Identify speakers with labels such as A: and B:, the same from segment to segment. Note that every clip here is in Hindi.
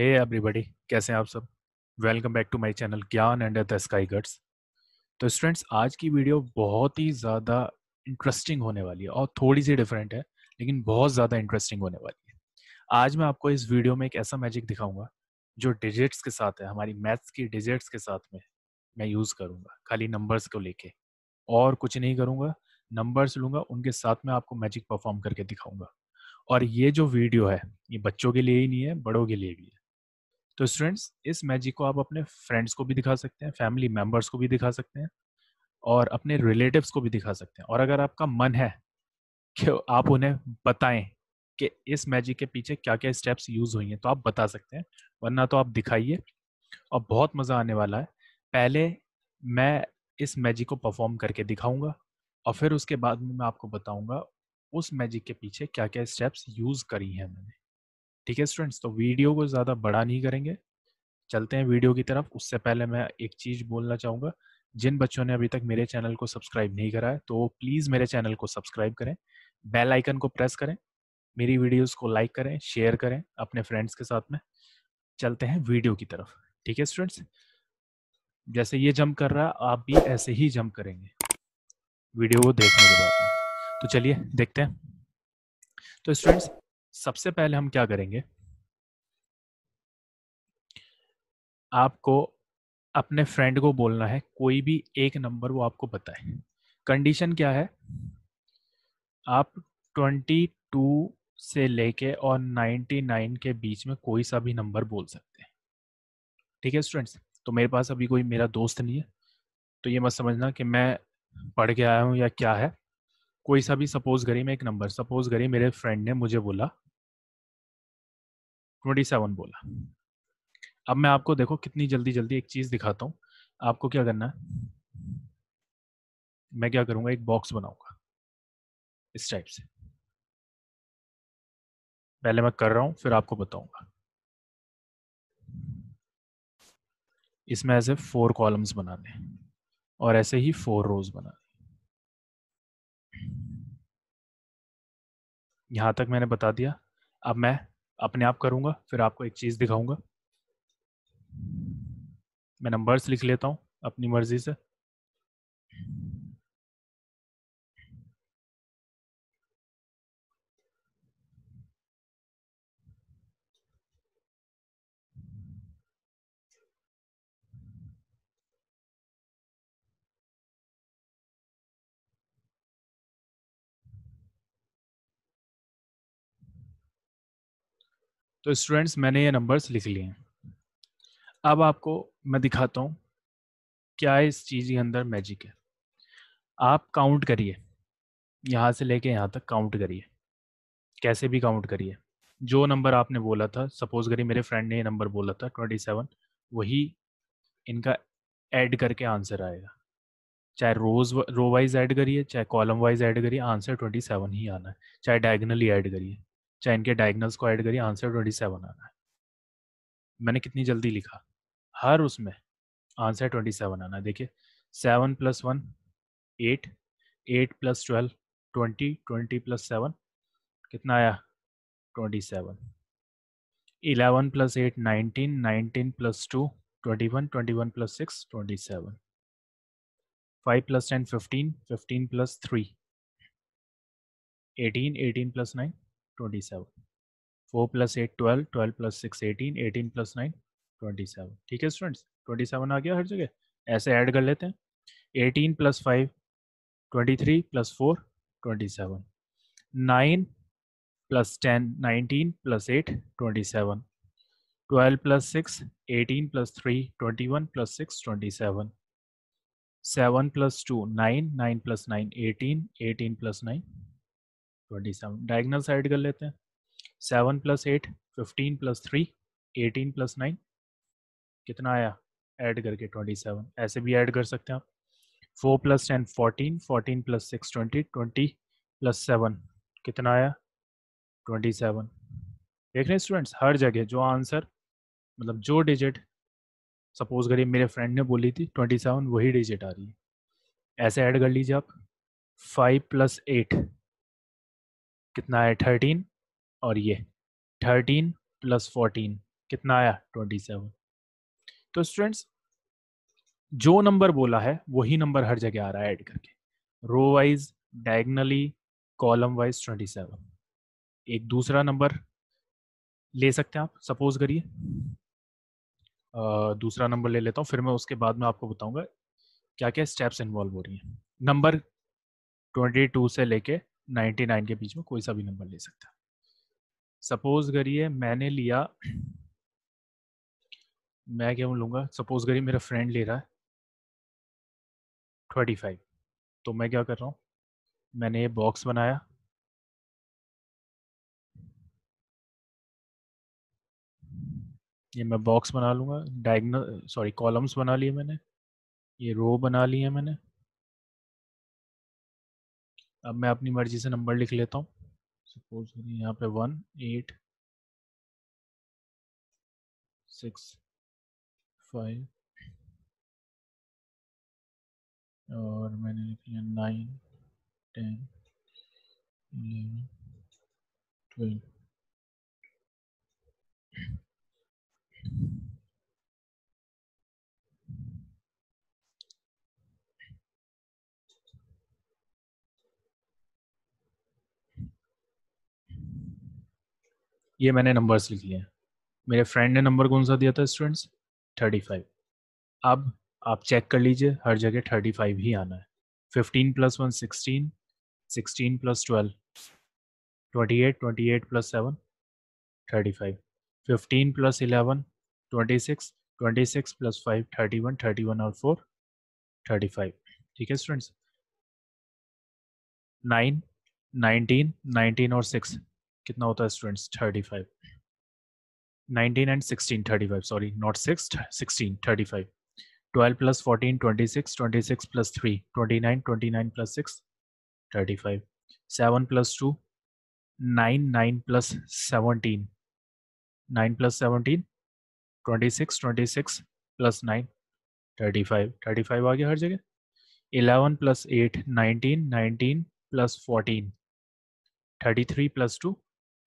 A: हे एवरीबॉडी कैसे हैं आप सब welcome back to my channel Gyan and the sky guts तो स्टूडेंट्स आज की वीडियो बहुत ही ज़्यादा इंटरेस्टिंग होने वाली है और थोड़ी सी डिफरेंट है लेकिन बहुत ज़्यादा इंटरेस्टिंग होने वाली है आज मैं आपको इस वीडियो में एक ऐसा मैजिक दिखाऊंगा जो डिजिट्स के साथ है हमारी मैथ्स की डिजिट्स के साथ में मैं यूज़ करूँगा खाली नंबर्स को लेके और कुछ नहीं करूँगा नंबर्स लूँगा उनके साथ में आपको मैजिक परफॉर्म करके दिखाऊँगा और ये जो वीडियो है ये बच्चों के लिए ही नहीं है बड़ों के लिए भी है तो स्टूडेंट्स इस मैजिक को आप अपने फ्रेंड्स को भी दिखा सकते हैं फैमिली मेम्बर्स को भी दिखा सकते हैं और अपने रिलेटिव्स को भी दिखा सकते हैं और अगर आपका मन है कि आप उन्हें बताएं कि इस मैजिक के पीछे क्या क्या स्टेप्स यूज़ हुई हैं तो आप बता सकते हैं वरना तो आप दिखाइए और बहुत मज़ा आने वाला है पहले मैं इस मैजिक को परफॉर्म करके दिखाऊंगा और फिर उसके बाद में मैं आपको बताऊंगा उस मैजिक के पीछे क्या क्या स्टेप्स यूज़ करी हैं मैंने ठीक है स्टूडेंट्स तो वीडियो को ज़्यादा बड़ा नहीं करेंगे चलते हैं वीडियो की तरफ उससे पहले मैं एक चीज़ बोलना चाहूँगा जिन बच्चों ने अभी तक मेरे चैनल को सब्सक्राइब नहीं करा है तो प्लीज़ मेरे चैनल को सब्सक्राइब करें बेल आइकन को प्रेस करें मेरी वीडियोस को लाइक करें शेयर करें अपने फ्रेंड्स के साथ में चलते हैं वीडियो की तरफ ठीक है स्टूडेंट्स जैसे ये जंप कर रहा आप भी ऐसे ही जंप करेंगे वीडियो को देखने के बाद तो चलिए देखते हैं तो स्टूडेंट्स सबसे पहले हम क्या करेंगे आपको अपने फ्रेंड को बोलना है कोई भी एक नंबर वो आपको बताए कंडीशन क्या है आप 22 से लेके और 99 के बीच में कोई सा भी नंबर बोल सकते हैं ठीक है स्टूडेंट्स तो मेरे पास अभी कोई मेरा दोस्त नहीं है तो ये मत समझना कि मैं पढ़ के आया हूँ या क्या है कोई सा भी सपोज करी मैं एक नंबर सपोज करी मेरे फ्रेंड ने मुझे बोला ट्वेंटी सेवन बोला अब मैं आपको देखो कितनी जल्दी जल्दी एक चीज दिखाता हूँ आपको क्या करना है मैं क्या करूंगा एक बॉक्स बनाऊंगा इस टाइप से पहले मैं कर रहा हूं फिर आपको बताऊंगा इसमें ऐसे फोर कॉलम्स बनाने और ऐसे ही फोर रोज बना यहाँ तक मैंने बता दिया अब मैं अपने आप करूँगा फिर आपको एक चीज़ दिखाऊंगा मैं नंबर्स लिख लेता हूँ अपनी मर्ज़ी से तो स्टूडेंट्स मैंने ये नंबर्स लिख लिए हैं अब आपको मैं दिखाता हूँ क्या इस चीज़ के अंदर मैजिक है आप काउंट करिए यहाँ से लेके यहाँ तक काउंट करिए कैसे भी काउंट करिए जो नंबर आपने बोला था सपोज करिए मेरे फ्रेंड ने ये नंबर बोला था ट्वेंटी सेवन वही इनका ऐड करके आंसर आएगा चाहे रोज रो वाइज ऐड करिए चाहे कॉलम वाइज ऐड करिए आंसर ट्वेंटी सेवन ही आना है चाहे डायगनली ऐड करिए चाहे इनके डायगनल्स को ऐड करिए आंसर ट्वेंटी सेवन आना है मैंने कितनी जल्दी लिखा हर उसमें आंसर ट्वेंटी सेवन आना है देखिए seven plus one eight eight plus twelve twenty twenty plus seven कितना आया twenty seven eleven plus eight nineteen nineteen plus two twenty one twenty one plus six twenty seven five plus ten fifteen fifteen plus three eighteen eighteen plus nine twenty seven four plus eight twelve twelve plus six eighteen eighteen plus nine twenty seven ठीक है स्टूडेंट्स ट्वेंटी सेवन आ गया हर जगह ऐसे ऐड कर लेते हैं eighteen plus five twenty three plus four twenty seven nine plus ten nineteen plus eight twenty seven twelve plus six eighteen plus three twenty one plus six twenty seven seven plus two nine nine plus nine eighteen eighteen plus nine twenty seven diagonal side कर लेते हैं seven plus eight fifteen plus three eighteen plus nine कितना आया ऐड करके ट्वेंटी सेवन ऐसे भी ऐड कर सकते हैं आप four plus ten fourteen fourteen plus six twenty twenty plus seven कितना आया ट्वेंटी सेवन देख रहे हैं स्टूडेंट्स हर जगह जो आंसर मतलब जो डिजिट सपोज करिए मेरे फ्रेंड ने बोली थी ट्वेंटी सेवन वही डिजिट आ रही है ऐसे ऐड कर लीजिए आप फाइव प्लस एट कितना है थर्टीन और ये थर्टीन प्लस फोर्टीन कितना आया ट्वेंटी सेवन तो स्टूडेंट्स जो नंबर बोला है वही नंबर हर जगह आ रहा है ऐड करके row wise diagonally column wise twenty seven एक दूसरा नंबर ले सकते हैं आप सपोज करिए दूसरा नंबर ले लेता हूँ फिर मैं उसके बाद में आपको बताऊंगा क्या क्या स्टेप्स इन्वॉल्व हो रही हैं नंबर ट्वेंटी टू से लेके नाइन्टी नाइन के बीच में कोई सा भी नंबर ले सकता है सपोज करिए मैंने लिया मैं क्या लूंगा सपोज करिए मेरा फ्रेंड ले रहा है ट्वेंटी फाइव तो मैं क्या कर रहा हूँ मैंने ये बॉक्स बनाया ये मैं बॉक्स बना लूँगा डायगनल सॉरी कॉलम्स बना लिए मैंने ये रो बना लिए मैंने अब मैं अपनी मर्जी से नंबर लिख लेता हूँ सपोज यहाँ पे वन एट सिक्स फाइव और मैंने लिख लिया नाइन टेन इलेवन ट्वेल्व ये मैंने नंबर्स लिख लिए हैं मेरे फ्रेंड ने नंबर कौन सा दिया था स्टूडेंट्स थर्टी फाइव अब आप चेक कर लीजिए हर जगह थर्टी फाइव ही आना है fifteen plus one sixteen sixteen plus twelve twenty eight twenty eight plus seven thirty five fifteen plus eleven twenty six twenty six plus five thirty one thirty one और फोर थर्टी फाइव ठीक है स्टूडेंट्स नाइन नाइनटीन नाइनटीन और सिक्स कितना होता है students thirty five nineteen and sixteen thirty five sorry not six sixteen thirty five twelve plus fourteen twenty six twenty six plus three twenty nine twenty nine plus six thirty five seven plus two nine nine plus seventeen nine plus seventeen twenty six twenty six plus nine thirty five thirty five आ गया हर जगह eleven plus eight nineteen nineteen plus fourteen thirty three plus two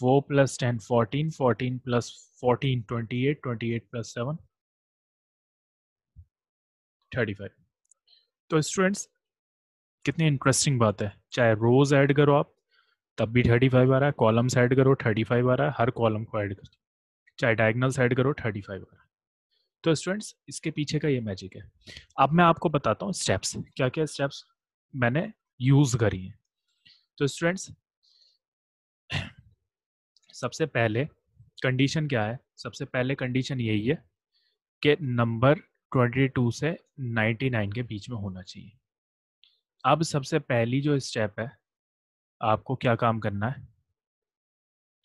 A: 4 plus 10 14 14 plus 14 28 28 plus 7 35 तो स्टूडेंट्स कितनी इंटरेस्टिंग बात है चाहे रोज ऐड करो आप तब भी 35 आ रहा है कॉलम्स ऐड करो 35 आ रहा है हर कॉलम को ऐड करो चाहे डायगनल्स ऐड करो 35 आ रहा है तो स्टूडेंट्स इसके पीछे का ये मैजिक है अब मैं आपको बताता हूँ स्टेप्स क्या क्या स्टेप्स मैंने यूज़ करी हैं तो स्टूडेंट्स सबसे पहले कंडीशन क्या है सबसे पहले कंडीशन यही है कि नंबर 22 से 99 के बीच में होना चाहिए अब सबसे पहली जो स्टेप है आपको क्या काम करना है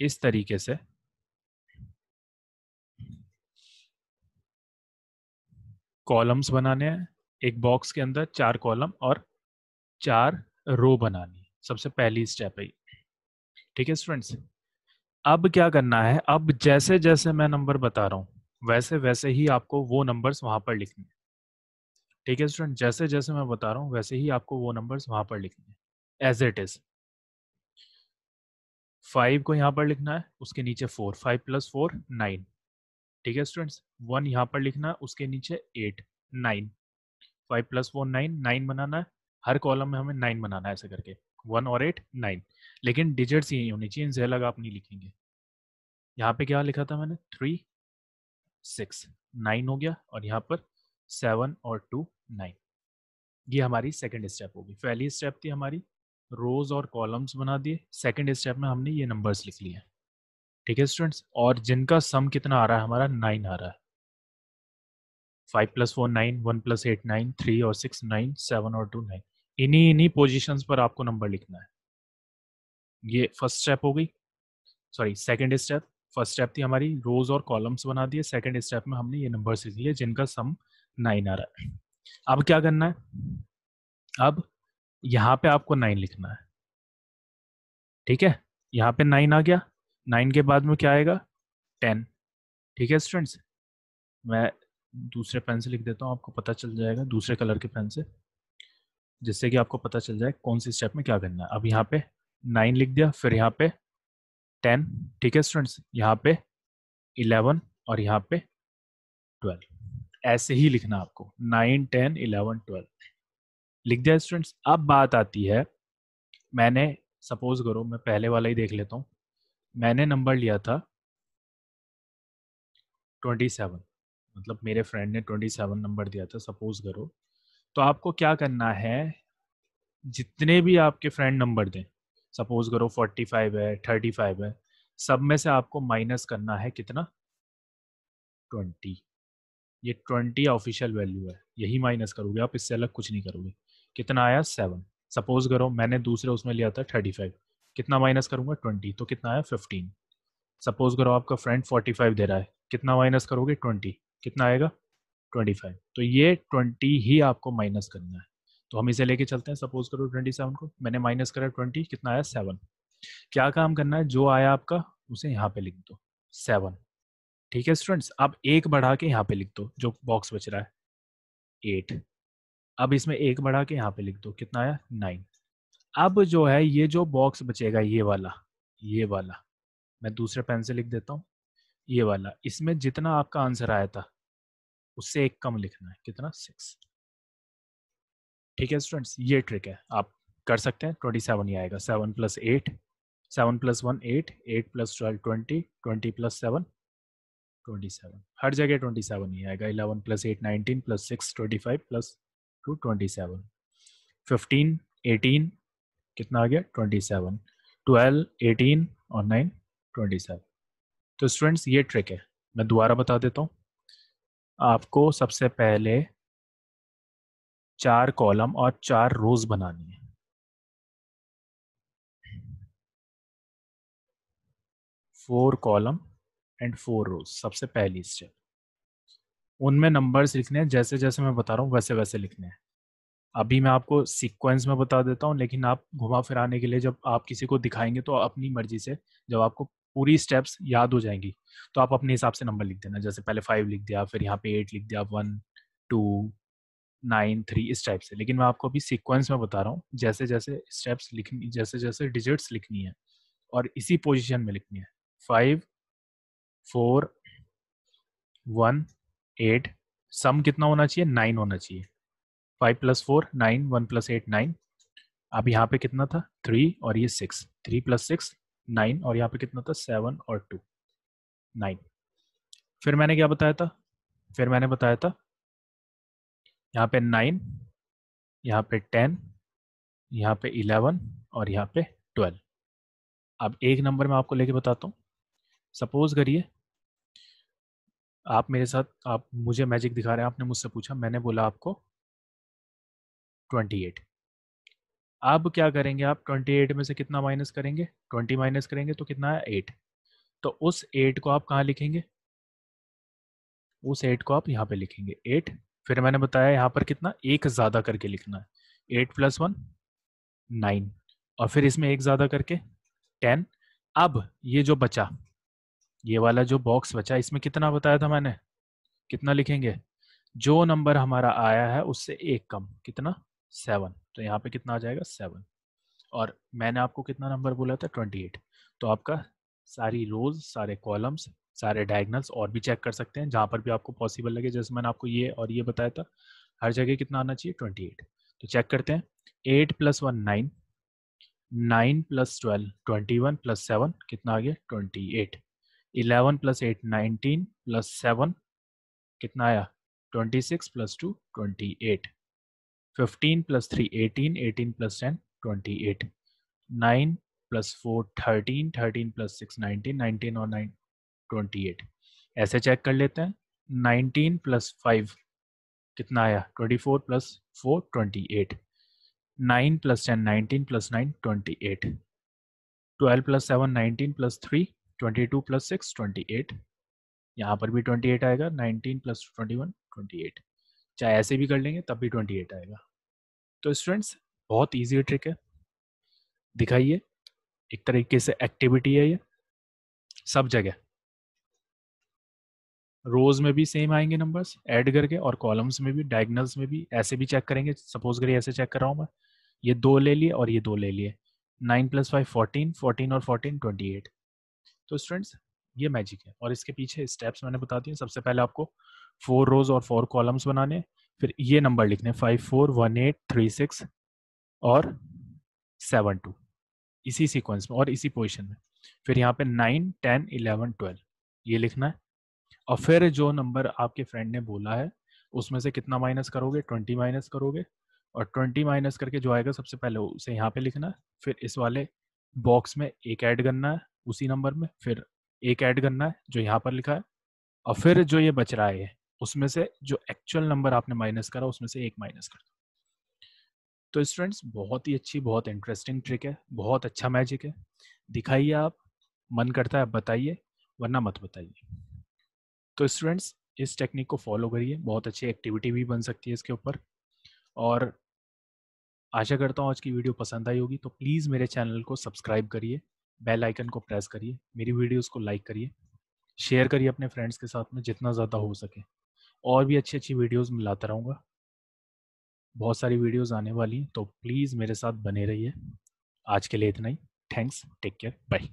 A: इस तरीके से कॉलम्स बनाने हैं एक बॉक्स के अंदर चार कॉलम और चार रो बनानी सबसे पहली स्टेप है ठीक है स्टूडेंट्स अब क्या करना है अब जैसे जैसे मैं नंबर बता रहा हूँ वैसे वैसे ही आपको वो नंबर्स वहां पर लिखने हैं ठीक है स्टूडेंट जैसे जैसे मैं बता रहा हूँ वैसे ही आपको वो नंबर्स वहां पर लिखने हैं एज इट इज़ फाइव को यहाँ पर लिखना है उसके नीचे four five plus four nine ठीक है स्टूडेंट्स वन यहाँ पर लिखना है उसके नीचे eight nine five plus four nine nine बनाना है हर कॉलम में हमें नाइन बनाना है ऐसे करके वन और एट नाइन लेकिन डिजिट्स यही होनी चाहिए इनसे अलग आप नहीं लिखेंगे यहाँ पे क्या लिखा था मैंने थ्री सिक्स नाइन हो गया और यहाँ पर सेवन और टू नाइन ये हमारी सेकेंड स्टेप होगी पहली स्टेप थी हमारी रोज और कॉलम्स बना दिए सेकेंड स्टेप में हमने ये नंबर्स लिख लिए ठीक है स्टूडेंट्स और जिनका सम कितना आ रहा है हमारा नाइन आ रहा है five plus four nine one plus eight nine three और सिक्स नाइन सेवन और टू नाइन इन्हीं इन्हीं पोजीशंस पर आपको नंबर लिखना है ये फर्स्ट स्टेप हो गई sorry second step first step थी हमारी रोज और कॉलम्स बना दिए सेकंड स्टेप में हमने ये नंबर्स लिए जिनका सम नाइन आ रहा है अब क्या करना है अब यहाँ पे आपको नाइन लिखना है ठीक है यहाँ पे नाइन आ गया नाइन के बाद में क्या आएगा टेन ठीक है स्टूडेंट्स मैं दूसरे पेन से लिख देता हूँ आपको पता चल जाएगा दूसरे कलर के पेन से जिससे कि आपको पता चल जाए कौन सी स्टेप में क्या करना है अब यहाँ पे नाइन लिख दिया फिर यहाँ पे टेन ठीक है स्टूडेंट्स यहाँ पे इलेवन और यहाँ पे ट्वेल्व ऐसे ही लिखना आपको नाइन टेन इलेवन ट्वेल्व लिख दिया स्टूडेंट्स अब बात आती है मैंने सपोज करो मैं पहले वाला ही देख लेता हूँ मैंने नंबर लिया था ट्वेंटी सेवन मतलब मेरे फ्रेंड ने ट्वेंटी सेवन नंबर दिया था सपोज करो तो आपको क्या करना है जितने भी आपके फ्रेंड नंबर दें सपोज करो फोर्टी फाइव है थर्टी फाइव है सब में से आपको माइनस करना है कितना ट्वेंटी ये ट्वेंटी ऑफिशियल वैल्यू है यही माइनस करोगे आप इससे अलग कुछ नहीं करोगे कितना आया सेवन सपोज करो मैंने दूसरे उसमें लिया था थर्टी फाइव कितना माइनस करूंगा ट्वेंटी तो कितना आया फिफ्टीन सपोज करो आपका फ्रेंड फोर्टी फाइव दे रहा है कितना माइनस करोगे ट्वेंटी कितना आएगा ट्वेंटी फाइव तो ये ट्वेंटी ही आपको माइनस करना है तो हम इसे लेके चलते हैं सपोज करो ट्वेंटी सेवन को मैंने माइनस करा ट्वेंटी कितना आया सेवन क्या काम करना है जो आया आपका उसे यहाँ पे लिख दो सेवन ठीक है स्टूडेंट्स आप एक बढ़ा के यहाँ पे लिख दो जो बॉक्स बच रहा है एट अब इसमें एक बढ़ा के यहाँ पे लिख दो कितना आया नाइन अब जो है ये जो बॉक्स बचेगा ये वाला ये वाला मैं दूसरे पेन से लिख देता हूँ ये वाला इसमें जितना आपका आंसर आया था उससे एक कम लिखना है कितना सिक्स ठीक है स्टूडेंट्स ये ट्रिक है आप कर सकते हैं ट्वेंटी सेवन ही आएगा seven plus eight seven plus one eight eight plus twelve twenty twenty plus seven twenty seven हर जगह ट्वेंटी सेवन ही आएगा eleven plus eight nineteen plus six twenty five plus two twenty seven fifteen eighteen कितना आ गया ट्वेंटी सेवन ट्वेल्व एटीन और नाइन ट्वेंटी सेवन तो स्टूडेंट्स ये ट्रिक है मैं दोबारा बता देता हूँ आपको सबसे पहले चार कॉलम और चार रोज बनानी है four column and four rows सबसे पहली स्टेप उनमें नंबर्स लिखने हैं जैसे जैसे मैं बता रहा हूँ वैसे वैसे लिखने हैं अभी मैं आपको सीक्वेंस में बता देता हूँ लेकिन आप घुमा फिराने के लिए जब आप किसी को दिखाएंगे तो अपनी मर्जी से जब आपको पूरी स्टेप्स याद हो जाएंगी तो आप अपने हिसाब से नंबर लिख देना जैसे पहले फाइव लिख दिया फिर यहाँ पे एट लिख दिया वन टू नाइन थ्री इस टाइप से लेकिन मैं आपको अभी सीक्वेंस में बता रहा हूँ जैसे जैसे स्टेप्स लिखनी जैसे जैसे डिजिट्स लिखनी है और इसी पोजिशन में लिखनी है five four one eight sum कितना होना चाहिए नाइन होना चाहिए five plus four nine one plus eight nine अब यहाँ पे कितना था थ्री और ये six three plus six nine और यहाँ पे कितना था सेवन और टू नाइन फिर मैंने क्या बताया था फिर मैंने बताया था यहाँ पे नाइन यहाँ पे टेन यहाँ पे इलेवन और यहाँ पे ट्वेल्व अब एक नंबर में आपको लेके बताता हूँ सपोज करिए आप मेरे साथ आप मुझे मैजिक दिखा रहे हैं आपने मुझसे पूछा मैंने बोला आपको ट्वेंटी एट अब क्या करेंगे आप 28 में से कितना माइनस करेंगे 20 माइनस करेंगे तो कितना है 8 तो उस 8 को आप कहाँ लिखेंगे उस 8 को आप यहाँ पे लिखेंगे 8 फिर मैंने बताया यहाँ पर कितना एक ज़्यादा करके लिखना है 8 प्लस वन नाइन और फिर इसमें एक ज़्यादा करके 10 अब ये जो बचा ये वाला जो बॉक्स बचा इसमें कितना बताया था मैंने कितना लिखेंगे जो नंबर हमारा आया है उससे एक कम कितना सेवन तो यहाँ पे कितना आ जाएगा सेवन और मैंने आपको कितना नंबर बोला था ट्वेंटी एट तो आपका सारी रोज सारे कॉलम्स सारे डायगनल्स और भी चेक कर सकते हैं जहाँ पर भी आपको पॉसिबल लगे जैसे मैंने आपको ये और ये बताया था हर जगह कितना आना चाहिए ट्वेंटी एट तो चेक करते हैं eight plus one nine nine plus twelve twenty one plus seven कितना आ गया twenty eight eleven plus eight nineteen plus seven कितना आया twenty six plus two twenty eight 15 plus 3, 18. 18 plus 10, 28. 9 plus 4, 13. 13 plus 6, 19. 19 और 9, 28. ऐसे चेक कर लेते हैं 19 प्लस 5 कितना आया 24 plus 4, 28. 9 plus 10, 19 plus 9, 28. 12 plus 7, 19 plus 3, 22 plus 6, 28. यहाँ पर भी 28 आएगा 19 प्लस 21, 28. चाहे ऐसे भी कर लेंगे तब भी 28 आएगा तो स्टूडेंट्स बहुत ईजी ट्रिक है दिखाइए एक तरीके से एक्टिविटी है ये सब जगह रोज में भी सेम आएंगे नंबर्स ऐड करके और कॉलम्स में भी डायगनल्स में भी ऐसे भी चेक करेंगे सपोज करिए ऐसे चेक कर रहा हूँ मैं ये दो ले लिए और ये दो ले लिए nine plus five fourteen fourteen और फोर्टीन ट्वेंटी एट तो स्टूडेंट्स ये मैजिक है और इसके पीछे स्टेप्स मैंने बता दिए सबसे पहले आपको फोर रोज और फोर कॉलम्स बनाने फिर ये नंबर लिखने five four one eight three six और सेवन टू इसी सीक्वेंस में और इसी पोजिशन में फिर यहाँ पे नाइन टेन इलेवन ट्वेल्व ये लिखना है और फिर जो नंबर आपके फ्रेंड ने बोला है उसमें से कितना माइनस करोगे ट्वेंटी माइनस करोगे और ट्वेंटी माइनस करके जो आएगा सबसे पहले उसे यहाँ पे लिखना है फिर इस वाले बॉक्स में एक ऐड करना है उसी नंबर में फिर एक ऐड करना है जो यहाँ पर लिखा है और फिर जो ये बच रहा है उसमें से जो एक्चुअल नंबर आपने माइनस करा उसमें से एक माइनस कर दो तो स्टूडेंट्स बहुत ही अच्छी बहुत इंटरेस्टिंग ट्रिक है बहुत अच्छा मैजिक है दिखाइए आप मन करता है बताइए वरना मत बताइए तो स्टूडेंट्स इस टेक्निक को फॉलो करिए बहुत अच्छी एक्टिविटी भी बन सकती है इसके ऊपर और आशा करता हूँ आज की वीडियो पसंद आई होगी तो प्लीज़ मेरे चैनल को सब्सक्राइब करिए बेल आइकन को प्रेस करिए मेरी वीडियोस को लाइक करिए शेयर करिए अपने फ्रेंड्स के साथ में जितना ज़्यादा हो सके और भी अच्छी अच्छी वीडियोस में लाता रहूँगा बहुत सारी वीडियोस आने वाली हैं तो प्लीज़ मेरे साथ बने रहिए आज के लिए इतना ही थैंक्स टेक केयर बाय